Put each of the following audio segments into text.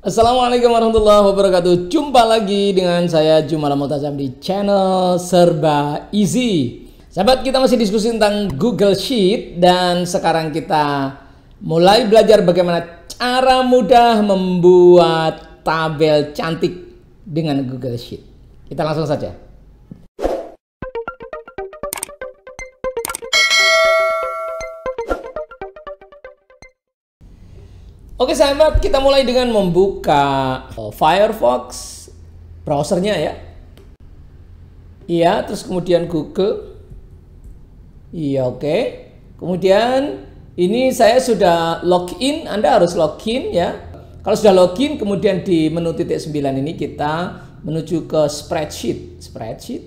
Assalamualaikum warahmatullahi wabarakatuh. Jumpa lagi dengan saya Jumala Motazam di channel Serba Easy. Sahabat, kita masih diskusi tentang Google Sheet dan sekarang kita mulai belajar bagaimana cara mudah membuat tabel cantik dengan Google Sheet. Kita langsung saja. Oke sahabat, kita mulai dengan membuka eh, Firefox browsernya ya. Iya, terus kemudian Google. Iya, oke. Kemudian ini saya sudah login, Anda harus login ya. Kalau sudah login, kemudian di menu titik 9 ini kita menuju ke spreadsheet. Spreadsheet.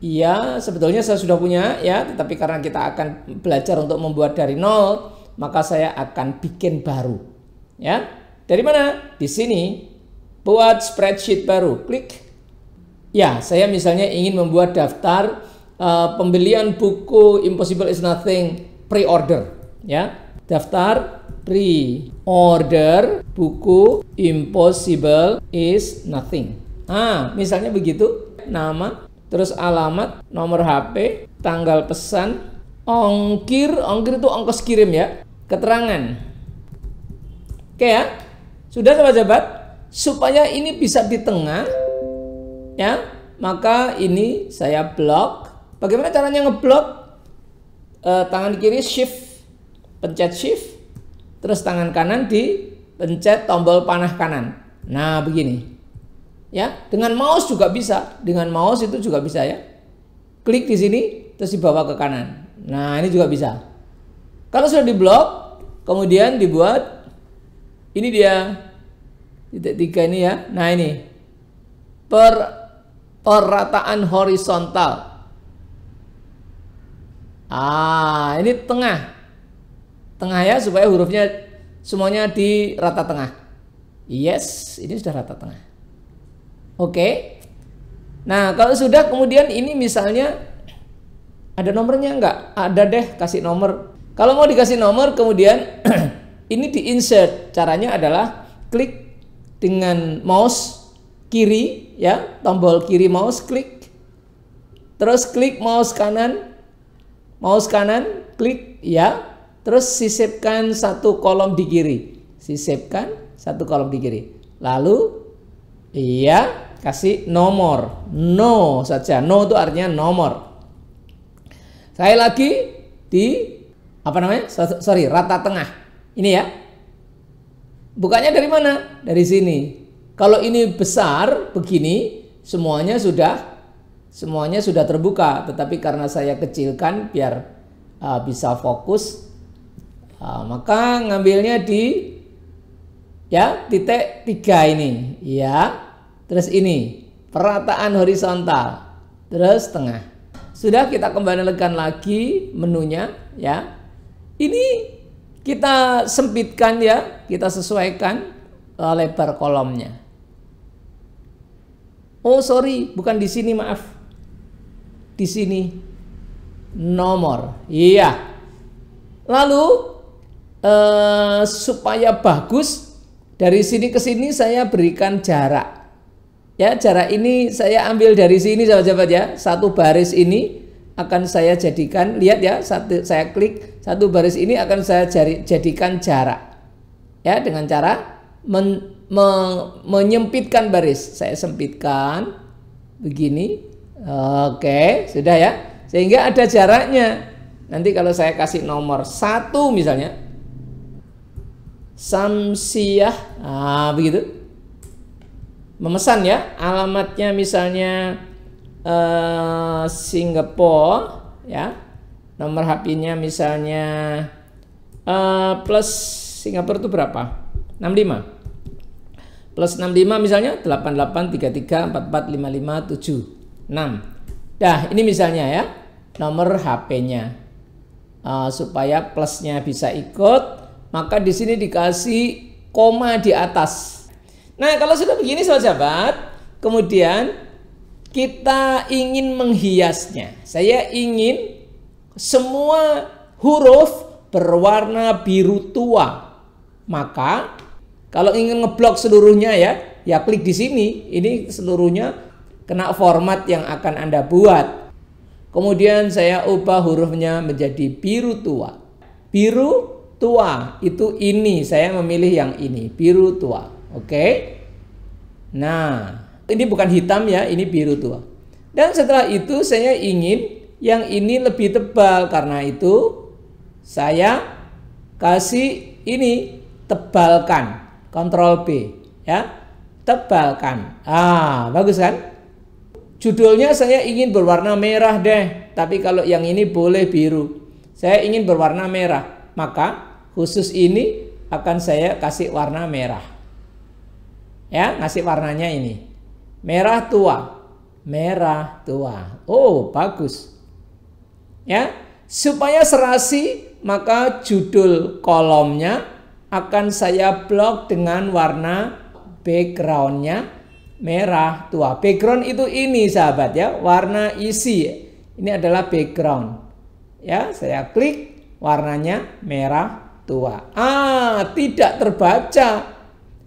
Iya, sebetulnya saya sudah punya ya, tetapi karena kita akan belajar untuk membuat dari nol, maka saya akan bikin baru. Ya. Dari mana? Di sini buat spreadsheet baru. Klik. Ya, saya misalnya ingin membuat daftar uh, pembelian buku Impossible is Nothing pre-order, ya. Daftar pre-order buku Impossible is Nothing. Ah, misalnya begitu. Nama, terus alamat, nomor HP, tanggal pesan, ongkir, ongkir itu ongkos kirim ya keterangan. Oke ya. Sudah sahabat-sahabat, supaya ini bisa di tengah ya, maka ini saya blok. Bagaimana caranya ngeblok? E, tangan kiri shift, pencet shift, terus tangan kanan di pencet tombol panah kanan. Nah, begini. Ya, dengan mouse juga bisa. Dengan mouse itu juga bisa ya. Klik di sini terus dibawa ke kanan. Nah, ini juga bisa. Kalau sudah di blok, kemudian dibuat ini dia titik tiga ini ya nah ini per perataan horizontal ah ini tengah tengah ya supaya hurufnya semuanya di rata tengah yes ini sudah rata tengah oke nah kalau sudah kemudian ini misalnya ada nomornya enggak ada deh kasih nomor kalau mau dikasih nomor kemudian ini di insert. Caranya adalah klik dengan mouse kiri ya, tombol kiri mouse klik. Terus klik mouse kanan. Mouse kanan klik ya. Terus sisipkan satu kolom di kiri. Sisipkan satu kolom di kiri. Lalu iya kasih nomor. No saja. No itu artinya nomor. Saya lagi di apa namanya? Sorry, rata tengah. Ini ya. Bukannya dari mana? Dari sini. Kalau ini besar begini, semuanya sudah semuanya sudah terbuka, tetapi karena saya kecilkan biar uh, bisa fokus, uh, maka ngambilnya di ya titik 3 ini, ya. Terus ini perataan horizontal, terus tengah. Sudah kita kembali lagi menunya, ya. Ini kita sempitkan ya, kita sesuaikan eh, lebar kolomnya. Oh sorry, bukan di sini maaf. Di sini nomor. Iya. Lalu eh, supaya bagus dari sini ke sini saya berikan jarak. Ya, jarak ini saya ambil dari sini sahabat-sahabat ya. Satu baris ini akan saya jadikan lihat ya, saya klik satu baris ini akan saya jari, jadikan jarak. Ya, dengan cara men, me, menyempitkan baris. Saya sempitkan begini. Oke, sudah ya. Sehingga ada jaraknya. Nanti kalau saya kasih nomor satu misalnya, Samsiah, ah begitu. Memesan ya, alamatnya misalnya eh, Singapura, ya nomor HP-nya misalnya uh, plus Singapura itu berapa? 65 plus 65 misalnya 8833445576 nah ini misalnya ya nomor HP-nya uh, eh, supaya plusnya bisa ikut maka di sini dikasih koma di atas nah kalau sudah begini sahabat kemudian kita ingin menghiasnya saya ingin semua huruf berwarna biru tua. Maka kalau ingin ngeblok seluruhnya ya, ya klik di sini. Ini seluruhnya kena format yang akan Anda buat. Kemudian saya ubah hurufnya menjadi biru tua. Biru tua itu ini, saya memilih yang ini, biru tua. Oke. Nah, ini bukan hitam ya, ini biru tua. Dan setelah itu saya ingin yang ini lebih tebal. Karena itu saya kasih ini tebalkan. kontrol B ya. Tebalkan. Ah, bagus kan? Judulnya saya ingin berwarna merah deh, tapi kalau yang ini boleh biru. Saya ingin berwarna merah, maka khusus ini akan saya kasih warna merah. Ya, ngasih warnanya ini. Merah tua. Merah tua. Oh, bagus ya supaya serasi maka judul kolomnya akan saya blok dengan warna backgroundnya merah tua background itu ini sahabat ya warna isi ini adalah background ya saya klik warnanya merah tua ah tidak terbaca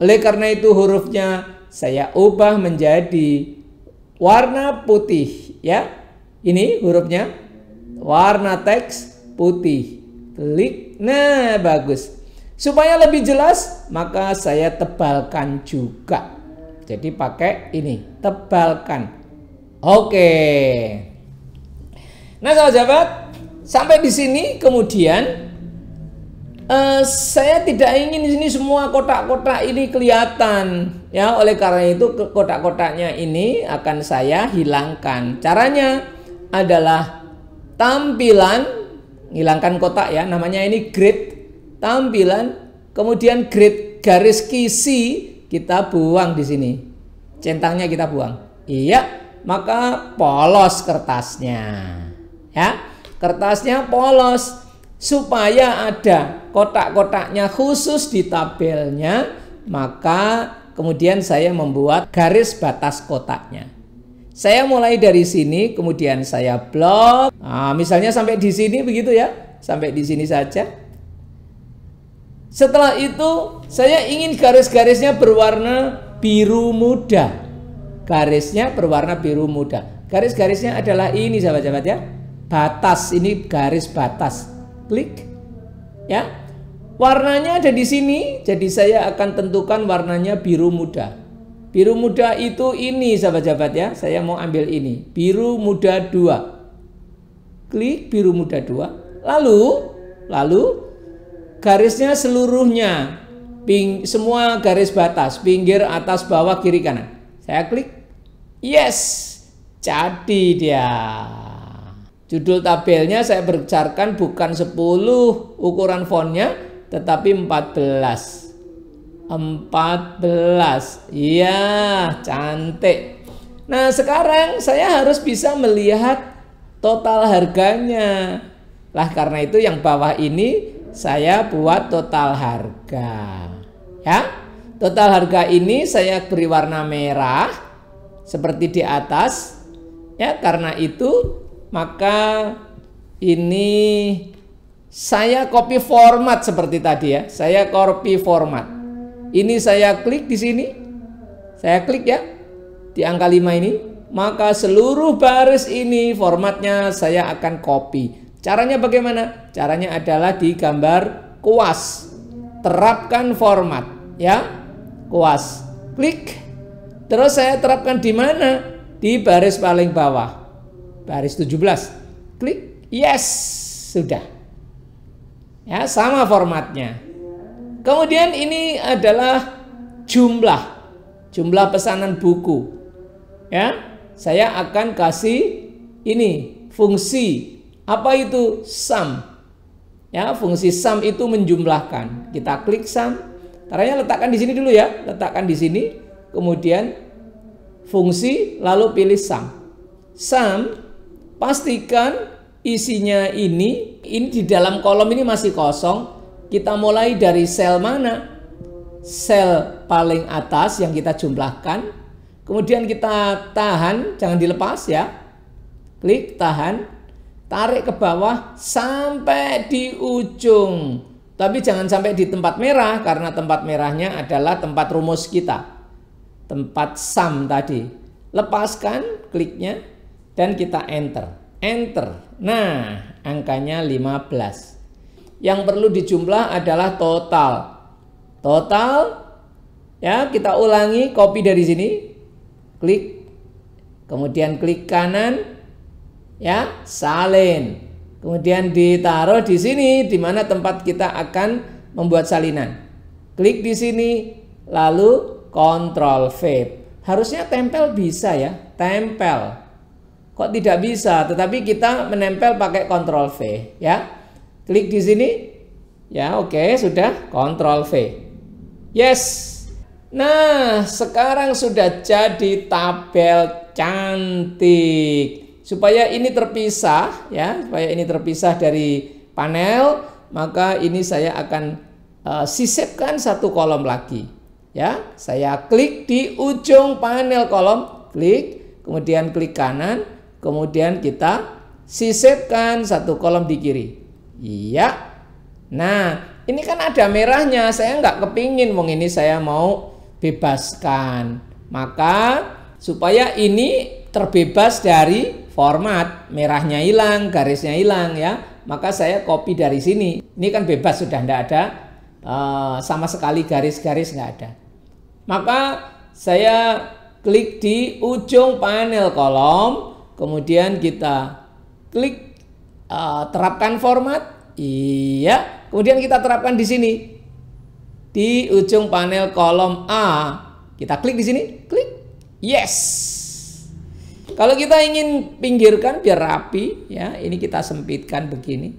oleh karena itu hurufnya saya ubah menjadi warna putih ya ini hurufnya warna teks putih. Klik. Nah, bagus. Supaya lebih jelas, maka saya tebalkan juga. Jadi pakai ini, tebalkan. Oke. Nah, sahabat, sampai di sini kemudian uh, saya tidak ingin di sini semua kotak-kotak ini kelihatan ya oleh karena itu kotak-kotaknya ini akan saya hilangkan caranya adalah tampilan hilangkan kotak ya namanya ini grid tampilan kemudian grid garis kisi kita buang di sini centangnya kita buang iya maka polos kertasnya ya kertasnya polos supaya ada kotak-kotaknya khusus di tabelnya maka kemudian saya membuat garis batas kotaknya saya mulai dari sini, kemudian saya blok. Nah, misalnya sampai di sini begitu ya, sampai di sini saja. Setelah itu, saya ingin garis-garisnya berwarna biru muda. Garisnya berwarna biru muda. Garis-garisnya adalah ini sahabat-sahabat ya. Batas ini garis batas. Klik. Ya. Warnanya ada di sini, jadi saya akan tentukan warnanya biru muda. Biru muda itu ini sahabat-sahabat ya. Saya mau ambil ini. Biru muda 2. Klik biru muda 2. Lalu lalu garisnya seluruhnya. Ping, semua garis batas, pinggir, atas, bawah, kiri, kanan. Saya klik. Yes. Jadi dia. Judul tabelnya saya bercarkan bukan 10 ukuran fontnya tetapi 14. 14. Iya, cantik. Nah, sekarang saya harus bisa melihat total harganya. Lah karena itu yang bawah ini saya buat total harga. Ya. Total harga ini saya beri warna merah seperti di atas. Ya, karena itu maka ini saya copy format seperti tadi ya. Saya copy format. Ini saya klik di sini. Saya klik ya. Di angka 5 ini. Maka seluruh baris ini formatnya saya akan copy. Caranya bagaimana? Caranya adalah di gambar kuas. Terapkan format ya. Kuas. Klik. Terus saya terapkan di mana? Di baris paling bawah. Baris 17. Klik yes, sudah. Ya, sama formatnya. Kemudian ini adalah jumlah jumlah pesanan buku. Ya, saya akan kasih ini fungsi apa itu sum. Ya, fungsi sum itu menjumlahkan. Kita klik sum. Caranya letakkan di sini dulu ya, letakkan di sini, kemudian fungsi lalu pilih sum. Sum pastikan isinya ini ini di dalam kolom ini masih kosong kita mulai dari sel mana? Sel paling atas yang kita jumlahkan. Kemudian kita tahan, jangan dilepas ya. Klik, tahan. Tarik ke bawah sampai di ujung. Tapi jangan sampai di tempat merah karena tempat merahnya adalah tempat rumus kita. Tempat sum tadi. Lepaskan kliknya dan kita enter. Enter. Nah, angkanya 15 yang perlu dijumlah adalah total. Total ya, kita ulangi copy dari sini. Klik kemudian klik kanan ya, salin. Kemudian ditaruh di sini di mana tempat kita akan membuat salinan. Klik di sini lalu Control V. Harusnya tempel bisa ya, tempel. Kok tidak bisa? Tetapi kita menempel pakai Control V ya. Klik di sini. Ya, oke, okay, sudah kontrol V. Yes. Nah, sekarang sudah jadi tabel cantik. Supaya ini terpisah ya, supaya ini terpisah dari panel, maka ini saya akan uh, sisipkan satu kolom lagi. Ya, saya klik di ujung panel kolom, klik, kemudian klik kanan, kemudian kita sisipkan satu kolom di kiri. Iya. Nah, ini kan ada merahnya. Saya nggak kepingin wong ini saya mau bebaskan. Maka supaya ini terbebas dari format merahnya hilang, garisnya hilang ya. Maka saya copy dari sini. Ini kan bebas sudah tidak ada uh, sama sekali garis-garis nggak ada. Maka saya klik di ujung panel kolom, kemudian kita klik Eh, terapkan format, iya. Kemudian kita terapkan di sini di ujung panel kolom A. Kita klik di sini, klik yes. Kalau kita ingin pinggirkan biar rapi, ya ini kita sempitkan begini.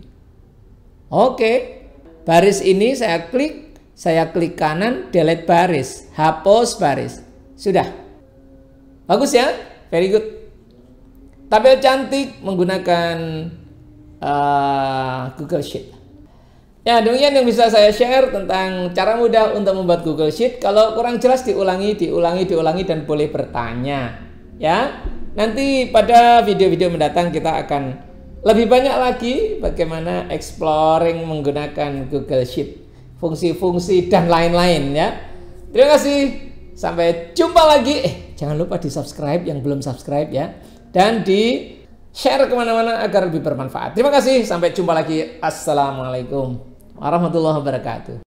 Oke, baris ini saya klik, saya klik kanan, delete baris, hapus baris. Sudah. Bagus ya? Very good. Tabel cantik menggunakan Ah, Google Sheet. Ya, demikian yang bisa saya share tentang cara mudah untuk membuat Google Sheet. Kalau kurang jelas diulangi, diulangi, diulangi dan boleh bertanya. Ya. Nanti pada video-video mendatang kita akan lebih banyak lagi bagaimana exploring menggunakan Google Sheet, fungsi-fungsi dan lain-lain ya. Terima kasih. Sampai jumpa lagi. Eh, jangan lupa di-subscribe yang belum subscribe ya. Dan di share kemana-mana agar lebih bermanfaat. Terima kasih, sampai jumpa lagi. Assalamualaikum warahmatullahi wabarakatuh.